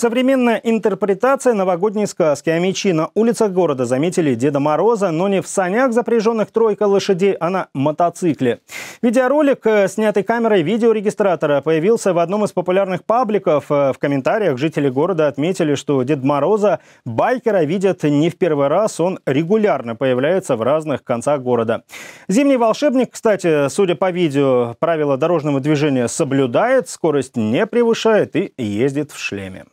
Современная интерпретация новогодней сказки о мечи на улицах города заметили Деда Мороза, но не в санях, запряженных тройка лошадей, а на мотоцикле. Видеоролик, э, снятый камерой видеорегистратора, появился в одном из популярных пабликов. Э, в комментариях жители города отметили, что Дед Мороза байкера видят не в первый раз, он регулярно появляется в разных концах города. Зимний волшебник, кстати, судя по видео, правила дорожного движения соблюдает, скорость не превышает и ездит в шлеме.